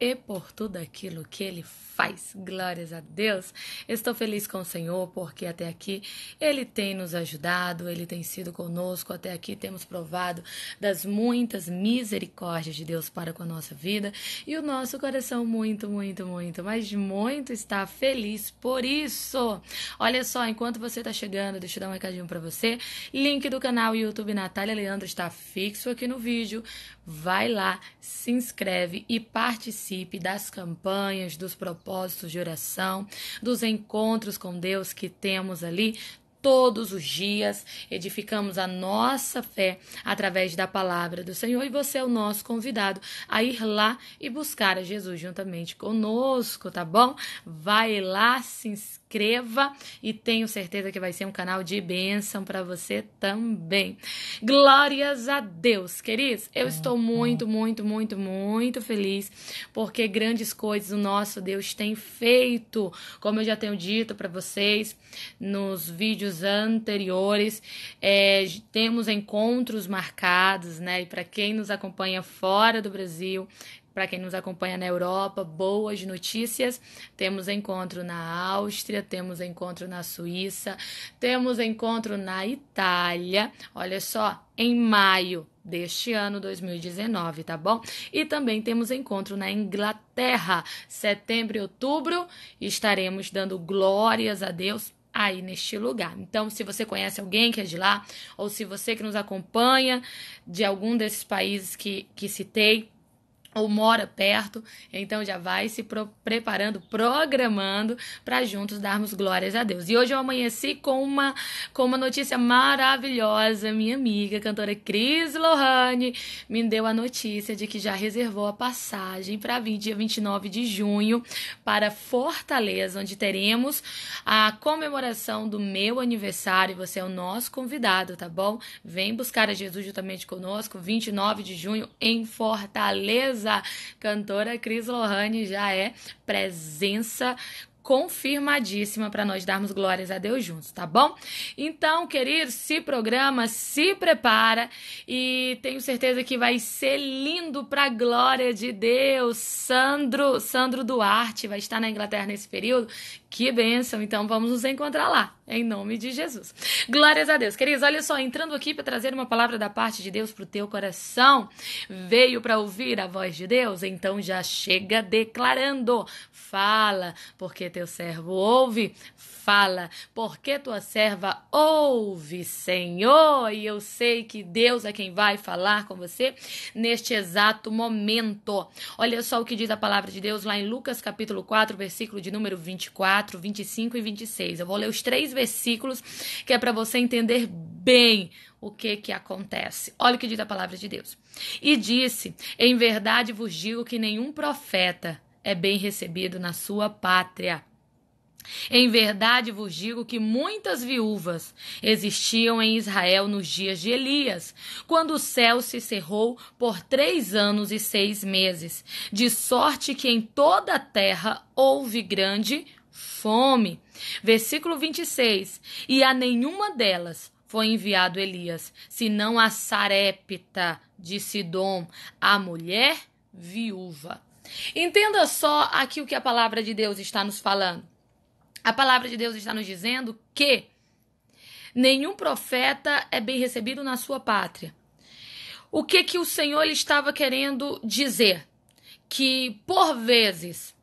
e por tudo aquilo que ele faz. Glórias a Deus. Estou feliz com o Senhor porque até aqui ele tem nos ajudado, ele tem sido conosco, até aqui temos provado das muitas misericórdias de Deus para com a nossa vida e o nosso coração muito, muito, muito, mas muito está feliz por isso. Olha só, enquanto você está chegando, deixa eu dar um recadinho para você. Link do canal YouTube Natália Leandro está fixo aqui no vídeo. Vai lá, se inscreve e participe participe das campanhas, dos propósitos de oração, dos encontros com Deus que temos ali todos os dias, edificamos a nossa fé através da palavra do Senhor e você é o nosso convidado a ir lá e buscar a Jesus juntamente conosco, tá bom? Vai lá, se inscreve inscreva e tenho certeza que vai ser um canal de bênção para você também. Glórias a Deus, queridos. Eu tá, estou tá. muito, muito, muito, muito feliz porque grandes coisas o nosso Deus tem feito. Como eu já tenho dito para vocês nos vídeos anteriores, é, temos encontros marcados, né? E para quem nos acompanha fora do Brasil, para quem nos acompanha na Europa, boas notícias. Temos encontro na Áustria, temos encontro na Suíça, temos encontro na Itália. Olha só, em maio deste ano 2019, tá bom? E também temos encontro na Inglaterra, setembro e outubro, estaremos dando glórias a Deus aí neste lugar. Então, se você conhece alguém que é de lá, ou se você que nos acompanha de algum desses países que, que citei, ou mora perto, então já vai se pro preparando, programando para juntos darmos glórias a Deus. E hoje eu amanheci com uma com uma notícia maravilhosa, minha amiga, cantora Cris Lohane, me deu a notícia de que já reservou a passagem para vir dia 29 de junho para Fortaleza, onde teremos a comemoração do meu aniversário. Você é o nosso convidado, tá bom? Vem buscar a Jesus juntamente conosco, 29 de junho em Fortaleza a cantora Cris Lohane já é presença confirmadíssima para nós darmos glórias a Deus juntos, tá bom? Então, querido, se programa, se prepara e tenho certeza que vai ser lindo para a glória de Deus. Sandro, Sandro Duarte vai estar na Inglaterra nesse período. Que bênção! Então vamos nos encontrar lá, em nome de Jesus. Glórias a Deus. Queridos, olha só, entrando aqui para trazer uma palavra da parte de Deus para o teu coração. Veio para ouvir a voz de Deus? Então já chega declarando fala, porque teu servo ouve, fala, porque tua serva ouve, Senhor. E eu sei que Deus é quem vai falar com você neste exato momento. Olha só o que diz a palavra de Deus lá em Lucas capítulo 4, versículo de número 24, 25 e 26. Eu vou ler os três versículos que é para você entender bem o que que acontece. Olha o que diz a palavra de Deus. E disse: Em verdade vos digo que nenhum profeta é bem recebido na sua pátria. Em verdade vos digo que muitas viúvas existiam em Israel nos dias de Elias, quando o céu se cerrou por três anos e seis meses, de sorte que em toda a terra houve grande fome. Versículo 26: E a nenhuma delas foi enviado Elias, senão a Sarepta de Sidom, a mulher viúva. Entenda só aqui o que a palavra de Deus está nos falando. A palavra de Deus está nos dizendo que nenhum profeta é bem recebido na sua pátria. O que que o Senhor estava querendo dizer? Que por vezes,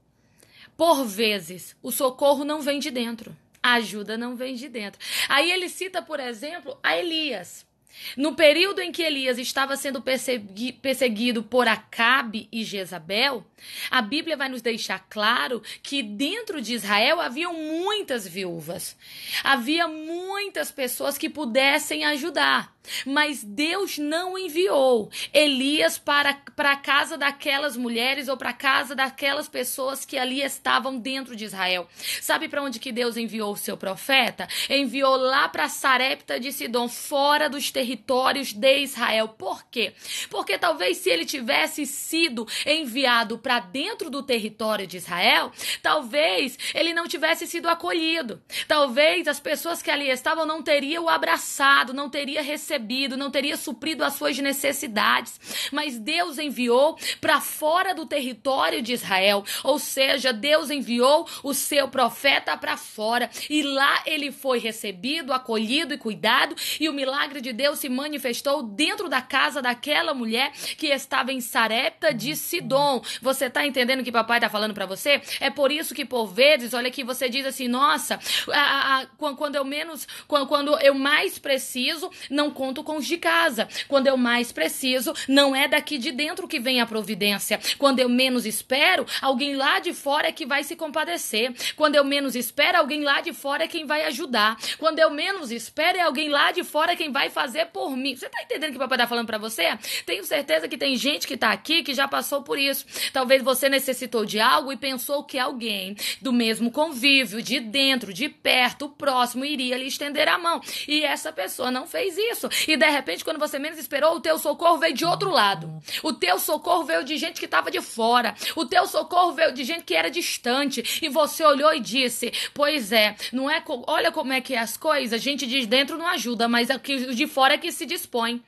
por vezes, o socorro não vem de dentro. A ajuda não vem de dentro. Aí ele cita, por exemplo, a Elias. No período em que Elias estava sendo persegui perseguido por Acabe e Jezabel, a Bíblia vai nos deixar claro que dentro de Israel haviam muitas viúvas. Havia muitas pessoas que pudessem ajudar. Mas Deus não enviou Elias para, para a casa daquelas mulheres ou para a casa daquelas pessoas que ali estavam dentro de Israel. Sabe para onde que Deus enviou o seu profeta? Enviou lá para Sarepta de Sidom, fora dos territórios de Israel. Por quê? Porque talvez se ele tivesse sido enviado para dentro do território de Israel, talvez ele não tivesse sido acolhido. Talvez as pessoas que ali estavam não teriam o abraçado, não teria recebido, não teria suprido as suas necessidades. Mas Deus enviou para fora do território de Israel, ou seja, Deus enviou o seu profeta para fora e lá ele foi recebido, acolhido e cuidado e o milagre de Deus Deus se manifestou dentro da casa daquela mulher que estava em Sarepta de Sidom. Você tá entendendo o que papai tá falando para você? É por isso que por vezes, olha que você diz assim: "Nossa, a, a, quando eu menos, quando, quando eu mais preciso, não conto com os de casa. Quando eu mais preciso, não é daqui de dentro que vem a providência. Quando eu menos espero, alguém lá de fora é que vai se compadecer. Quando eu menos espero, alguém lá de fora é quem vai ajudar. Quando eu menos espero, é alguém lá de fora quem vai fazer fazer por mim. Você tá entendendo o que o papai tá falando para você? Tenho certeza que tem gente que tá aqui que já passou por isso. Talvez você necessitou de algo e pensou que alguém do mesmo convívio, de dentro, de perto, próximo, iria lhe estender a mão. E essa pessoa não fez isso. E de repente, quando você menos esperou, o teu socorro veio de outro lado. O teu socorro veio de gente que tava de fora. O teu socorro veio de gente que era distante. E você olhou e disse: Pois é, não é. Co... Olha como é que é as coisas. A gente diz dentro não ajuda, mas aqui é de fora hora que se dispõe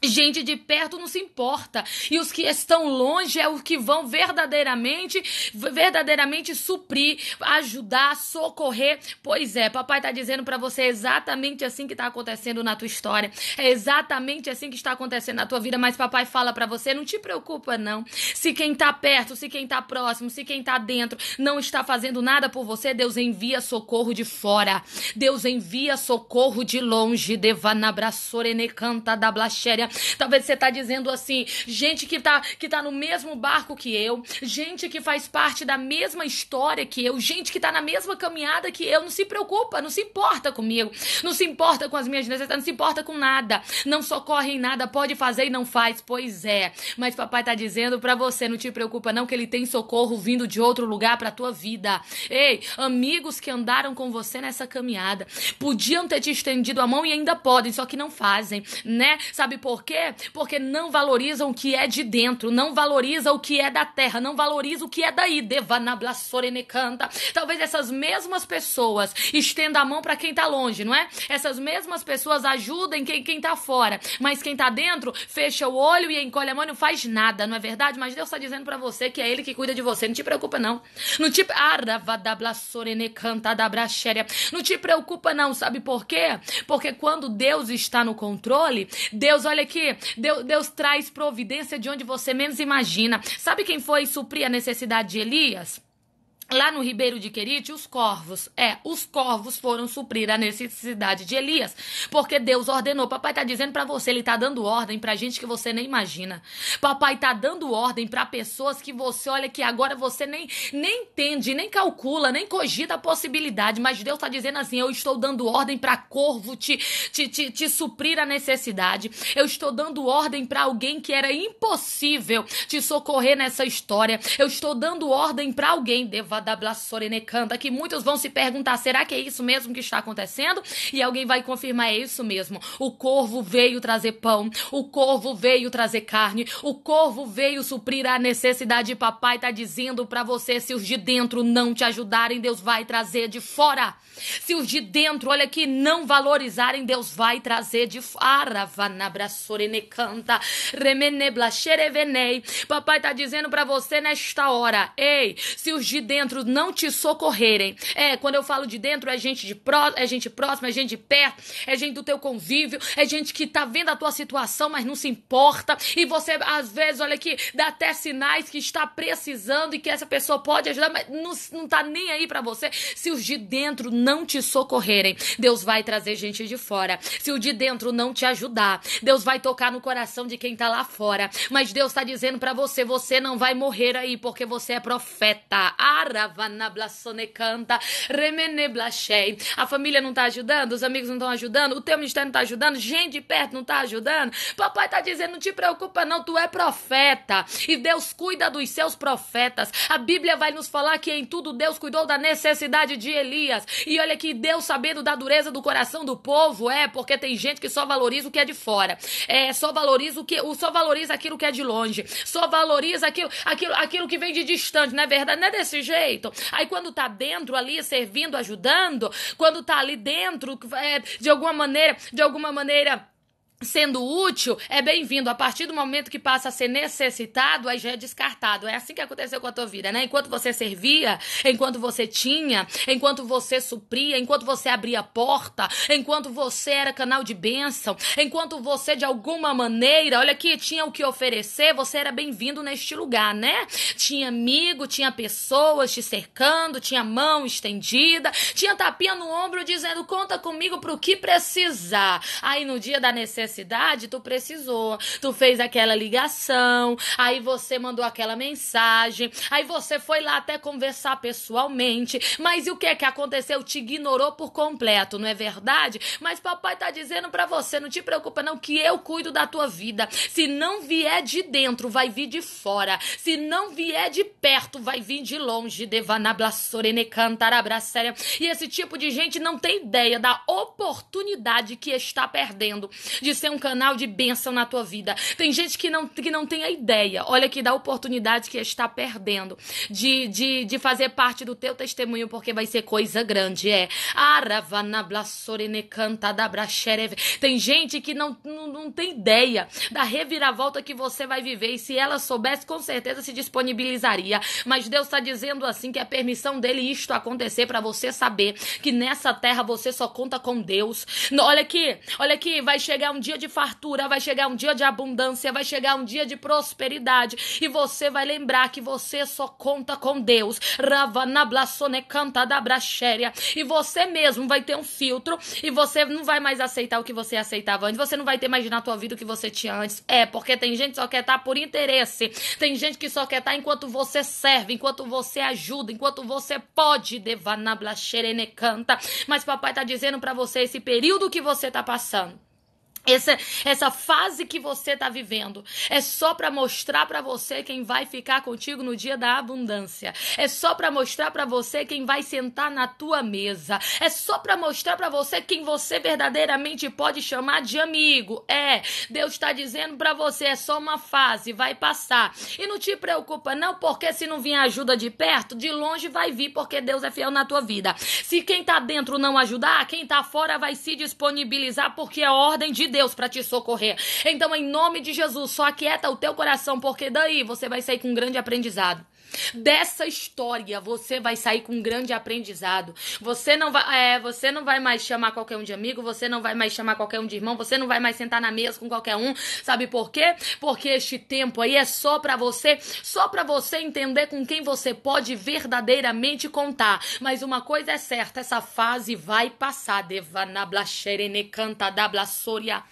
Gente de perto não se importa, e os que estão longe é os que vão verdadeiramente, verdadeiramente suprir, ajudar, socorrer. Pois é, papai tá dizendo para você exatamente assim que tá acontecendo na tua história. É exatamente assim que está acontecendo na tua vida, mas papai fala para você, não te preocupa não. Se quem tá perto, se quem tá próximo, se quem tá dentro não está fazendo nada por você, Deus envia socorro de fora. Deus envia socorro de longe. Devana canta da blachéria Talvez você tá dizendo assim, gente que tá que tá no mesmo barco que eu, gente que faz parte da mesma história que eu, gente que tá na mesma caminhada que eu, não se preocupa, não se importa comigo, não se importa com as minhas necessidades, não se importa com nada, não socorre em nada, pode fazer e não faz, pois é. Mas papai tá dizendo para você, não te preocupa não que ele tem socorro vindo de outro lugar para tua vida. Ei, amigos que andaram com você nessa caminhada, podiam ter te estendido a mão e ainda podem, só que não fazem, né? Sabe por por quê? Porque não valorizam o que é de dentro, não valorizam o que é da terra, não valorizam o que é daí. canta. Talvez essas mesmas pessoas estendam a mão para quem tá longe, não é? Essas mesmas pessoas ajudem quem, quem tá fora, mas quem tá dentro fecha o olho e encolhe a mão e não faz nada, não é verdade? Mas Deus tá dizendo para você que é Ele que cuida de você, não te preocupa não. Não te... Não te preocupa não, sabe por quê? Porque quando Deus está no controle, Deus olha que Deus, Deus traz providência de onde você menos imagina. Sabe quem foi suprir a necessidade de Elias? Lá no Ribeiro de Querite, os corvos, é, os corvos foram suprir a necessidade de Elias, porque Deus ordenou. Papai tá dizendo para você, ele tá dando ordem para gente que você nem imagina. Papai tá dando ordem para pessoas que você olha que agora você nem nem entende, nem calcula, nem cogita a possibilidade, mas Deus tá dizendo assim: eu estou dando ordem para corvo te, te te, te suprir a necessidade. Eu estou dando ordem para alguém que era impossível te socorrer nessa história. Eu estou dando ordem para alguém, Deva canta que muitos vão se perguntar: será que é isso mesmo que está acontecendo? E alguém vai confirmar: é isso mesmo. O corvo veio trazer pão, o corvo veio trazer carne, o corvo veio suprir a necessidade. Papai está dizendo para você: se os de dentro não te ajudarem, Deus vai trazer de fora. Se os de dentro, olha aqui, não valorizarem, Deus vai trazer de fora. Ah, canta Papai está dizendo para você nesta hora: ei, se os de dentro dentro não te socorrerem. É, quando eu falo de dentro, é gente de pró é gente próxima, é gente de perto, é gente do teu convívio, é gente que tá vendo a tua situação, mas não se importa. E você, às vezes, olha aqui, dá até sinais que está precisando e que essa pessoa pode ajudar, mas não, não tá nem aí para você. Se os de dentro não te socorrerem, Deus vai trazer gente de fora. Se o de dentro não te ajudar, Deus vai tocar no coração de quem tá lá fora. Mas Deus tá dizendo para você, você não vai morrer aí, porque você é profeta. Ara Oravana Blasone canta, Remene Blachei. A família não tá ajudando, os amigos não estão ajudando, o teu ministério não tá ajudando, gente de perto não tá ajudando. Papai tá dizendo: não te preocupa, não, tu é profeta. E Deus cuida dos seus profetas. A Bíblia vai nos falar que em tudo Deus cuidou da necessidade de Elias. E olha que Deus, sabendo da dureza do coração do povo, é porque tem gente que só valoriza o que é de fora. É, só valoriza o que, só valoriza aquilo que é de longe. Só valoriza aquilo, aquilo, aquilo que vem de distante, não é verdade? Não é desse jeito feito. Aí quando tá dentro ali, servindo, ajudando, quando tá ali dentro, é, de alguma maneira, de alguma maneira sendo útil, é bem-vindo. A partir do momento que passa a ser necessitado, aí já é descartado. É assim que aconteceu com a tua vida, né? Enquanto você servia, enquanto você tinha, enquanto você supria, enquanto você abria a porta, enquanto você era canal de bênção, enquanto você de alguma maneira, olha aqui, tinha o que oferecer, você era bem-vindo neste lugar, né? Tinha amigo, tinha pessoas te cercando, tinha mão estendida, tinha tapinha no ombro dizendo: "Conta comigo pro que precisar". Aí no dia da necessidade cidade, tu precisou, tu fez aquela ligação, aí você mandou aquela mensagem, aí você foi lá até conversar pessoalmente, mas e o que é que aconteceu? Te ignorou por completo, não é verdade? Mas papai tá dizendo para você, não te preocupa não que eu cuido da tua vida. Se não vier de dentro, vai vir de fora. Se não vier de perto, vai vir de longe. Devanablassorene cantarabracéria. E esse tipo de gente não tem ideia da oportunidade que está perdendo de ser um canal de bênção na tua vida. Tem gente que não, que não tem a ideia. Olha que dá oportunidade que está perdendo de, de, de fazer parte do teu testemunho, porque vai ser coisa grande. É. Tem gente que não, não, não tem ideia da reviravolta que você vai viver. E se ela soubesse, com certeza se disponibilizaria. Mas Deus está dizendo assim que a é permissão dele isto acontecer para você saber que nessa terra você só conta com Deus. Olha aqui, olha aqui, vai chegar um dia dia de fartura, vai chegar um dia de abundância, vai chegar um dia de prosperidade e você vai lembrar que você só conta com Deus. Blasone canta da brachéria e você mesmo vai ter um filtro e você não vai mais aceitar o que você aceitava antes, você não vai ter mais na tua vida o que você tinha antes. É, porque tem gente que só quer estar tá por interesse, tem gente que só quer estar tá enquanto você serve, enquanto você ajuda, enquanto você pode. Devanablasherene canta. Mas papai tá dizendo para você esse período que você tá passando essa, essa fase que você está vivendo é só para mostrar para você quem vai ficar contigo no dia da abundância. É só para mostrar para você quem vai sentar na tua mesa. É só para mostrar para você quem você verdadeiramente pode chamar de amigo. É, Deus está dizendo para você é só uma fase, vai passar. E não te preocupa não, porque se não vir ajuda de perto, de longe vai vir, porque Deus é fiel na tua vida. Se quem está dentro não ajudar, quem está fora vai se disponibilizar, porque é ordem de Deus. Deus para te socorrer. Então, em nome de Jesus, só aquieta o teu coração, porque daí você vai sair com um grande aprendizado. Dessa história você vai sair com um grande aprendizado. Você não vai, é, você não vai mais chamar qualquer um de amigo, você não vai mais chamar qualquer um de irmão, você não vai mais sentar na mesa com qualquer um. Sabe por quê? Porque este tempo aí é só para você, só para você entender com quem você pode verdadeiramente contar. Mas uma coisa é certa, essa fase vai passar. Devana blachere canta da blassoria.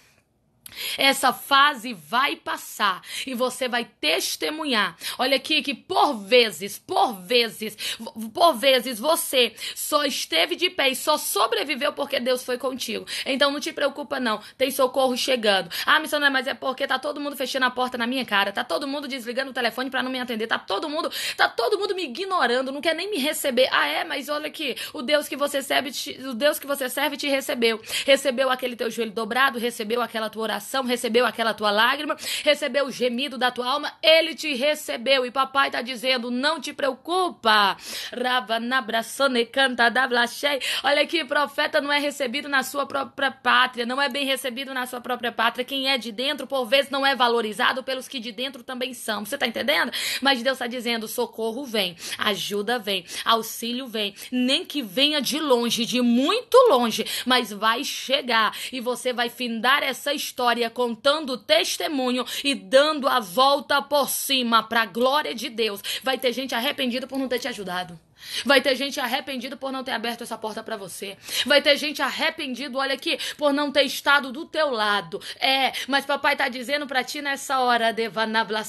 Essa fase vai passar e você vai testemunhar. Olha aqui que por vezes, por vezes, por vezes você só esteve de pé e só sobreviveu porque Deus foi contigo. Então não te preocupa não, tem socorro chegando. Ah, missionária, mas é porque tá todo mundo fechando a porta na minha cara, tá todo mundo desligando o telefone para não me atender, tá todo mundo, tá todo mundo me ignorando, não quer nem me receber. Ah, é, mas olha aqui, o Deus que você serve, te, o Deus que você serve te recebeu. Recebeu aquele teu joelho dobrado, recebeu aquela tua oração recebeu aquela tua lágrima, recebeu o gemido da tua alma, ele te recebeu. E papai está dizendo: não te preocupa. Olha aqui, profeta não é recebido na sua própria pátria, não é bem recebido na sua própria pátria. Quem é de dentro, por vezes, não é valorizado pelos que de dentro também são. Você tá entendendo? Mas Deus está dizendo: socorro vem, ajuda vem, auxílio vem, nem que venha de longe, de muito longe, mas vai chegar e você vai findar essa história história, contando testemunho e dando a volta por cima para a glória de Deus. Vai ter gente arrependida por não ter te ajudado. Vai ter gente arrependida por não ter aberto essa porta para você. Vai ter gente arrependido, olha aqui, por não ter estado do teu lado. É, mas papai tá dizendo para ti nessa hora, Devanabla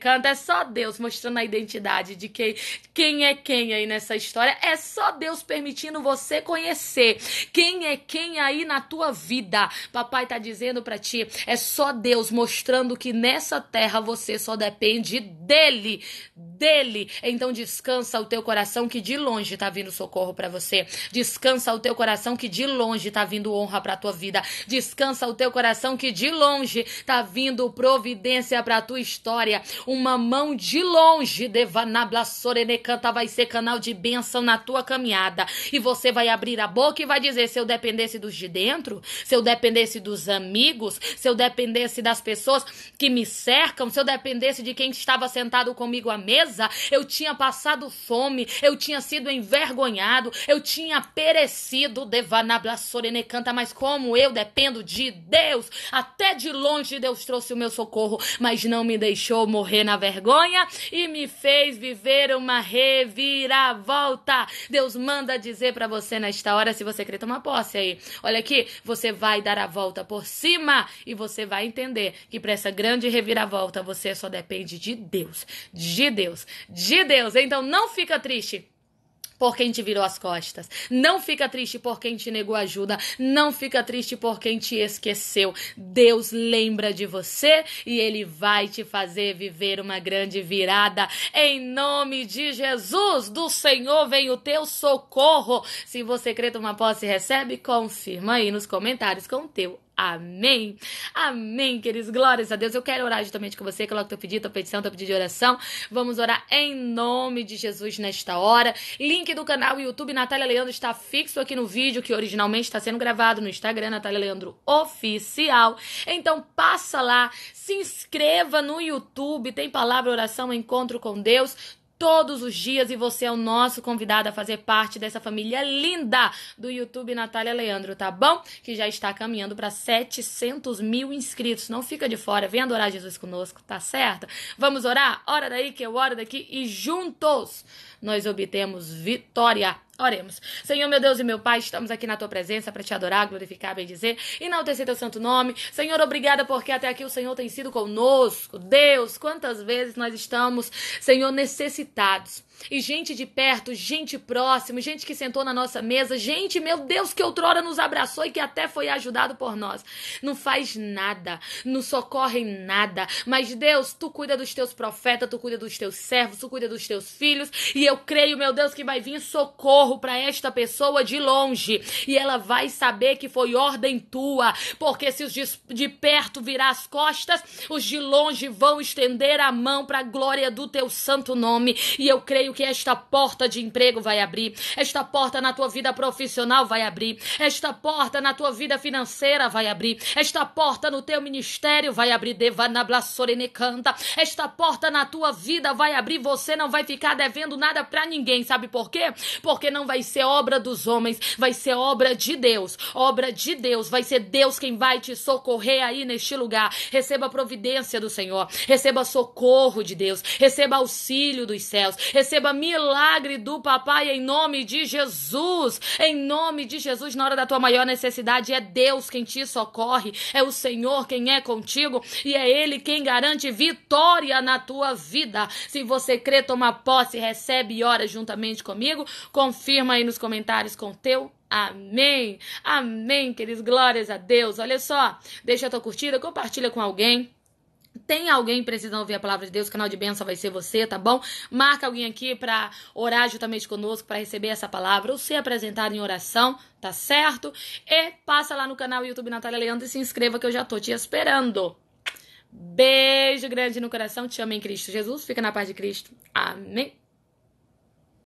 canta, é só Deus mostrando a identidade de quem, quem é quem aí nessa história. É só Deus permitindo você conhecer quem é quem aí na tua vida. Papai tá dizendo para ti, é só Deus mostrando que nessa terra você só depende dele, dele. Então descansa o teu coração que de longe tá vindo socorro para você. Descansa o teu coração que de longe tá vindo honra para tua vida. Descansa o teu coração que de longe tá vindo providência para tua história. Uma mão de longe devanabla sorenecanta vai ser canal de bênção na tua caminhada e você vai abrir a boca e vai dizer se eu dependesse dos de dentro, se eu dependesse dos amigos, se eu dependesse das pessoas que me cercam, se eu dependesse de quem estava sentado comigo à mesa, eu tinha passado fome, eu eu tinha sido envergonhado, eu tinha perecido. Devanabrasorene canta, mas como eu dependo de Deus, até de longe Deus trouxe o meu socorro, mas não me deixou morrer na vergonha e me fez viver uma reviravolta. Deus manda dizer para você nesta hora, se você quer tomar posse aí, olha aqui, você vai dar a volta por cima e você vai entender que para essa grande reviravolta você só depende de Deus, de Deus, de Deus. Então não fica triste por quem te virou as costas. Não fica triste por quem te negou ajuda. Não fica triste por quem te esqueceu. Deus lembra de você e ele vai te fazer viver uma grande virada. Em nome de Jesus, do Senhor vem o teu socorro. Se você crê, uma posse recebe, confirma aí nos comentários com o teu Amém. Amém, queridos. Glórias a Deus. Eu quero orar justamente com você. Coloca teu pedido, tua petição, teu pedido de oração. Vamos orar em nome de Jesus nesta hora. Link do canal YouTube Natália Leandro está fixo aqui no vídeo que originalmente está sendo gravado no Instagram Natália Leandro Oficial. Então passa lá, se inscreva no YouTube. Tem palavra, oração, encontro com Deus todos os dias e você é o nosso convidado a fazer parte dessa família linda do YouTube Natália Leandro, tá bom? Que já está caminhando para 700 mil inscritos. Não fica de fora, vem adorar Jesus conosco, tá certo? Vamos orar? Hora daí que eu oro daqui e juntos nós obtemos vitória Oremos. Senhor, meu Deus e meu Pai, estamos aqui na tua presença para te adorar, glorificar, bendizer, enaltecer teu santo nome. Senhor, obrigada porque até aqui o Senhor tem sido conosco. Deus, quantas vezes nós estamos, Senhor, necessitados e gente de perto, gente próximo, gente que sentou na nossa mesa, gente, meu Deus, que outrora nos abraçou e que até foi ajudado por nós. Não faz nada, não socorre em nada. Mas Deus, tu cuida dos teus profetas, tu cuida dos teus servos, tu cuida dos teus filhos. E eu creio, meu Deus, que vai vir socorro para esta pessoa de longe. E ela vai saber que foi ordem tua. Porque se os de perto virar as costas, os de longe vão estender a mão para a glória do teu santo nome. E eu creio creio que esta porta de emprego vai abrir, esta porta na tua vida profissional vai abrir, esta porta na tua vida financeira vai abrir, esta porta no teu ministério vai abrir, Devanablassorene canta, esta porta na tua vida vai abrir, você não vai ficar devendo nada para ninguém, sabe por quê? Porque não vai ser obra dos homens, vai ser obra de Deus, obra de Deus, vai ser Deus quem vai te socorrer aí neste lugar. Receba a providência do Senhor, receba socorro de Deus, receba auxílio dos céus, receba receba milagre do papai em nome de Jesus. Em nome de Jesus, na hora da tua maior necessidade, é Deus quem te socorre, é o Senhor quem é contigo e é Ele quem garante vitória na tua vida. Se você crê, toma posse, recebe e ora juntamente comigo. Confirma aí nos comentários com o teu Amém. Amém, queridos. Glórias a Deus. Olha só, deixa a tua curtida, compartilha com alguém. Tem alguém precisando ouvir a palavra de Deus? O canal de bênção vai ser você, tá bom? Marca alguém aqui para orar juntamente conosco, para receber essa palavra ou ser apresentado em oração, tá certo? E passa lá no canal YouTube Natália Leandro e se inscreva que eu já tô te esperando. Beijo grande no coração, te amo em Cristo Jesus, fica na paz de Cristo. Amém.